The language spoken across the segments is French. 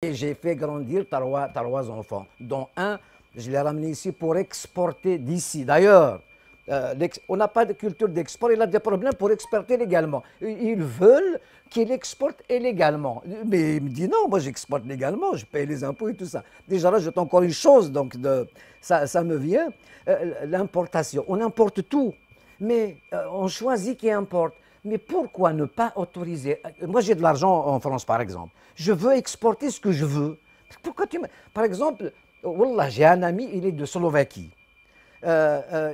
Et j'ai fait grandir trois, enfants, dont un, je l'ai ramené ici pour exporter d'ici. D'ailleurs, euh, on n'a pas de culture d'export, il a des problèmes pour exporter légalement. Ils veulent qu'il exporte illégalement. Mais il me dit non, moi j'exporte légalement, je paye les impôts et tout ça. Déjà là, j'ai encore une chose, donc ça, me vient, euh, l'importation. On importe tout, mais euh, on choisit qui importe. Mais pourquoi ne pas autoriser euh, Moi, j'ai de l'argent en France, par exemple. Je veux exporter ce que je veux. Pourquoi tu Par exemple, Wallah, j'ai un ami, il est de Slovaquie. il,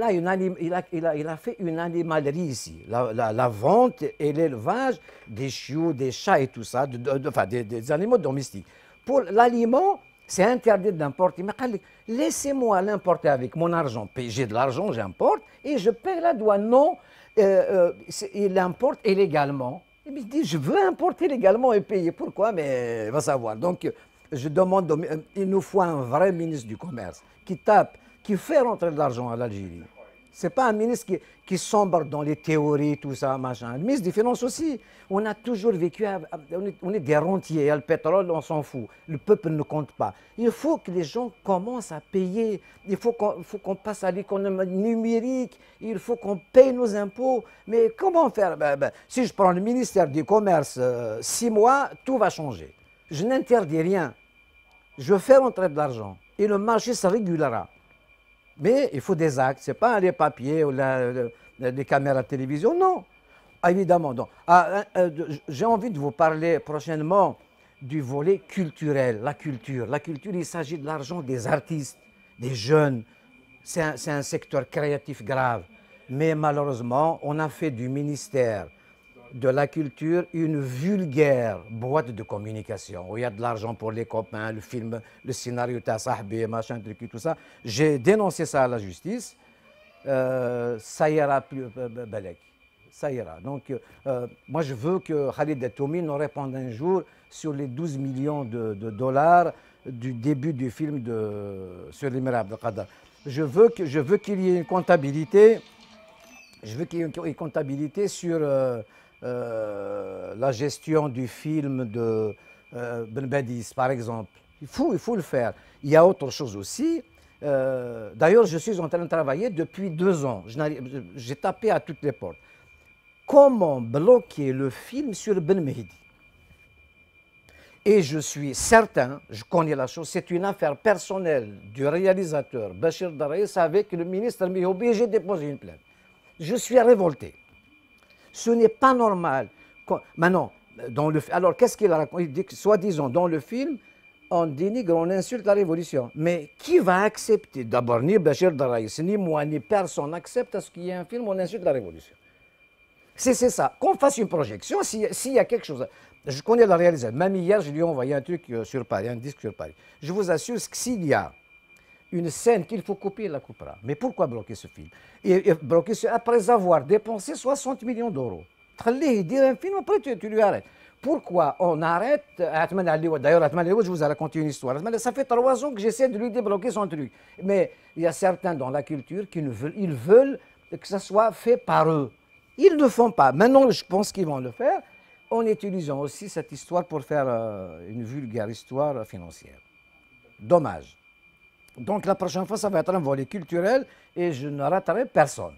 a fait une animalerie ici, la, vente et l'élevage des chiots, des chats et tout ça, de, enfin, des, animaux domestiques. Pour l'aliment, c'est interdit d'importer. Mais laissez-moi l'importer avec mon argent. J'ai de l'argent, j'importe et je paie la douane. Non, euh, euh, il importe illégalement. Il me dit, je veux importer légalement et payer. Pourquoi Mais euh, va savoir. Donc, je demande, il nous faut un vrai ministre du Commerce qui tape, qui fait rentrer de l'argent à l'Algérie n'est pas un ministre qui, qui, sombre dans les théories, tout ça, machin. Le ministre des Finances aussi. On a toujours vécu, on, est, on, est, des rentiers, le pétrole, on s'en fout. Le peuple ne compte pas. Il faut que les gens commencent à payer. Il faut qu'on qu'on passe à l'économie numérique. Il faut qu'on paye nos impôts. Mais comment faire ben, ben, Si je prends le ministère du Commerce, euh, six mois, tout va changer. Je n'interdis rien. Je fais rentrer de l'argent et le marché se régulera. Mais il faut des actes, ce n'est pas les papiers ou les caméras de télévision, non. Ah, évidemment, Donc, ah, euh, euh, J'ai envie de vous parler prochainement du volet culturel, la culture. La culture, il s'agit de l'argent des artistes, des jeunes. C'est un secteur créatif grave. Mais malheureusement, on a fait du ministère de la culture une vulgaire boîte de communication où il y a de l'argent pour les copains, le film, le scénario, ta machin, truc, tout ça. J'ai dénoncé ça à la justice. Euh, ça ira plus, euh, euh, Balek. Ça ira. Donc, moi, je veux que Khalid Atoumi nous réponde un jour sur les 12 millions de, dollars du début du film de, sur veux Abdelkader. Je veux qu'il y ait une comptabilité. Je veux qu'il y ait une comptabilité sur. Euh, la gestion du film de euh, Ben Badis, par exemple. Il faut, il faut le faire. Il y a autre chose aussi. Euh, d'ailleurs, je suis en train de travailler depuis deux ans. J'ai tapé à toutes les portes. Comment bloquer le film sur Ben Mehdi Et je suis certain, je connais la chose, c'est une affaire personnelle du réalisateur Bachir Daraïs avec le ministre Mihobi et j'ai déposé une plainte. Je suis révolté. Ce n'est pas normal. Maintenant, dans le, alors qu'est-ce qu'il a Il dit que, soi-disant, dans le film, on dénigre, on insulte la révolution. Mais qui va accepter D'abord, ni Bachir Daraïs, ni moi, ni personne n'accepte à ce qu'il y ait un film où on insulte la révolution. C'est ça. Qu'on fasse une projection, s'il y a quelque chose. Je connais la réalisation. Même hier, je lui ai envoyé un truc euh, sur Paris, un disque sur Paris. Je vous assure que s'il y a une scène qu'il faut copier la coupera. Mais pourquoi bloquer ce film et, bloquer ce, Après avoir dépensé 60 millions d'euros. dit un film, après tu, lui arrêtes. Pourquoi on arrête Atman D'ailleurs, Atman je vous ai raconté une histoire. ça fait trois ans que j'essaie de lui débloquer son truc. Mais il y a certains dans la culture qui veulent, ils veulent que ça soit fait par eux. Ils ne font pas. Maintenant, je pense qu'ils vont le faire en utilisant aussi cette histoire pour faire euh, une vulgaire histoire financière. Dommage. Donc la prochaine fois, ça va être un volet culturel et je ne raterai personne.